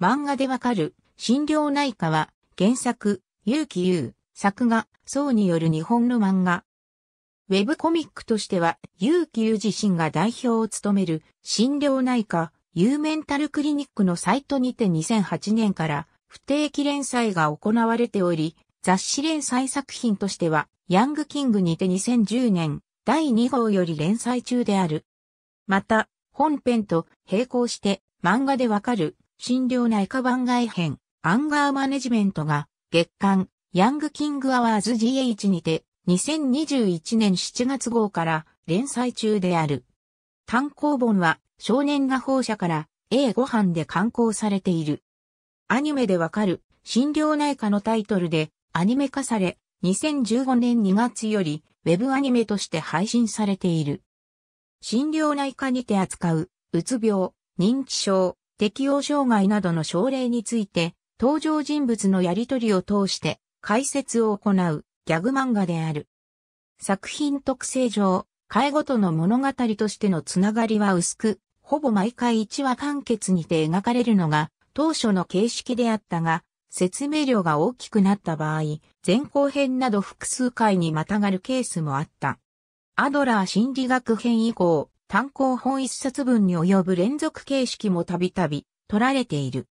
漫画でわかる、診療内科は、原作、結城優、作画、層による日本の漫画。ウェブコミックとしては、結城優自身が代表を務める、診療内科、ユーメンタルクリニックのサイトにて2008年から、不定期連載が行われており、雑誌連載作品としては、ヤングキングにて2010年、第2号より連載中である。また、本編と並行して、漫画でわかる、心療内科番外編、アンガーマネジメントが、月間、ヤングキングアワーズ GH にて、2021年7月号から連載中である。単行本は、少年画報社から、A5 飯で刊行されている。アニメでわかる、心療内科のタイトルで、アニメ化され、2015年2月より、ウェブアニメとして配信されている。心療内科にて扱う、うつ病、認知症、適応障害などの症例について、登場人物のやりとりを通して解説を行うギャグ漫画である。作品特性上、介護との物語としてのつながりは薄く、ほぼ毎回1話完結にて描かれるのが当初の形式であったが、説明量が大きくなった場合、前後編など複数回にまたがるケースもあった。アドラー心理学編以降、単行本一冊分に及ぶ連続形式もたびたび取られている。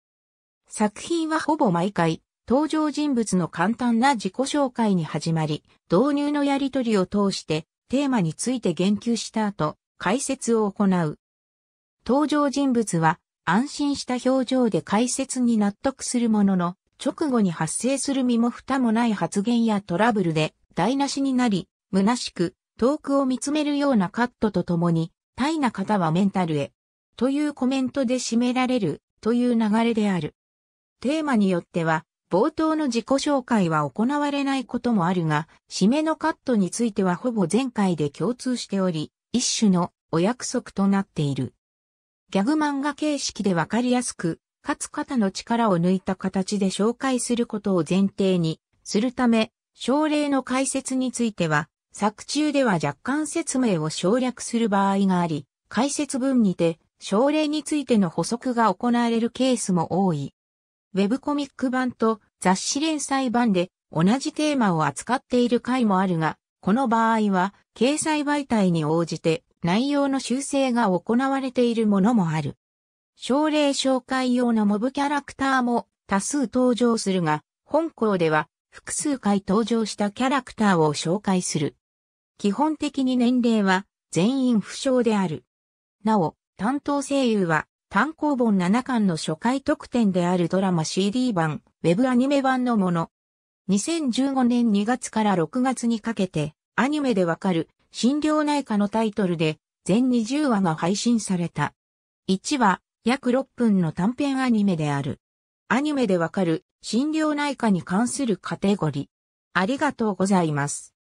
作品はほぼ毎回、登場人物の簡単な自己紹介に始まり、導入のやりとりを通してテーマについて言及した後、解説を行う。登場人物は安心した表情で解説に納得するものの、直後に発生する身も蓋もない発言やトラブルで台無しになり、虚しく、遠くを見つめるようなカットとともに、大な方はメンタルへ、というコメントで締められる、という流れである。テーマによっては、冒頭の自己紹介は行われないこともあるが、締めのカットについてはほぼ前回で共通しており、一種のお約束となっている。ギャグ漫画形式でわかりやすく、かつ肩の力を抜いた形で紹介することを前提に、するため、症例の解説については、作中では若干説明を省略する場合があり、解説文にて、症例についての補足が行われるケースも多い。ウェブコミック版と雑誌連載版で同じテーマを扱っている回もあるが、この場合は掲載媒体に応じて内容の修正が行われているものもある。症例紹介用のモブキャラクターも多数登場するが、本校では複数回登場したキャラクターを紹介する。基本的に年齢は全員不詳である。なお、担当声優は単行本7巻の初回特典であるドラマ CD 版、ウェブアニメ版のもの。2015年2月から6月にかけて、アニメでわかる、心療内科のタイトルで、全20話が配信された。1話、約6分の短編アニメである。アニメでわかる、心療内科に関するカテゴリー。ありがとうございます。